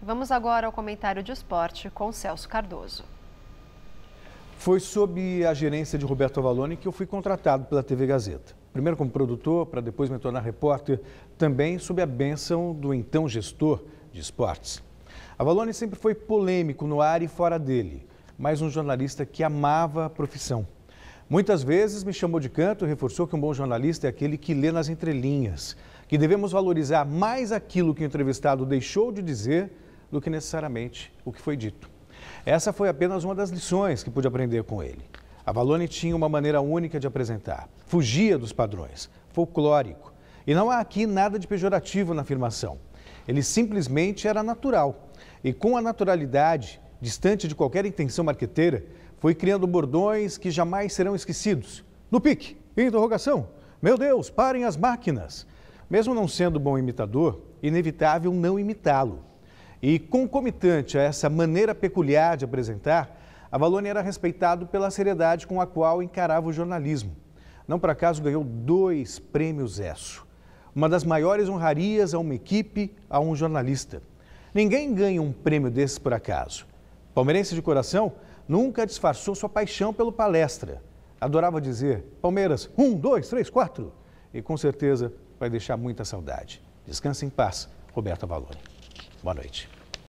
Vamos agora ao comentário de esporte com Celso Cardoso. Foi sob a gerência de Roberto Avalone que eu fui contratado pela TV Gazeta. Primeiro como produtor, para depois me tornar repórter, também sob a bênção do então gestor de esportes. Avalone sempre foi polêmico no ar e fora dele, mas um jornalista que amava a profissão. Muitas vezes me chamou de canto e reforçou que um bom jornalista é aquele que lê nas entrelinhas, que devemos valorizar mais aquilo que o entrevistado deixou de dizer do que necessariamente o que foi dito. Essa foi apenas uma das lições que pude aprender com ele. A Valone tinha uma maneira única de apresentar, fugia dos padrões, folclórico. E não há aqui nada de pejorativo na afirmação. Ele simplesmente era natural. E com a naturalidade, distante de qualquer intenção marqueteira, foi criando bordões que jamais serão esquecidos. No pique, interrogação. Meu Deus, parem as máquinas. Mesmo não sendo bom imitador, inevitável não imitá-lo. E concomitante a essa maneira peculiar de apresentar, Avalone era respeitado pela seriedade com a qual encarava o jornalismo. Não por acaso ganhou dois prêmios ESSO, uma das maiores honrarias a uma equipe, a um jornalista. Ninguém ganha um prêmio desses por acaso. Palmeirense de coração, nunca disfarçou sua paixão pelo palestra. Adorava dizer Palmeiras, um, dois, três, quatro. E com certeza vai deixar muita saudade. Descanse em paz, Roberto Avalone. Boa noite.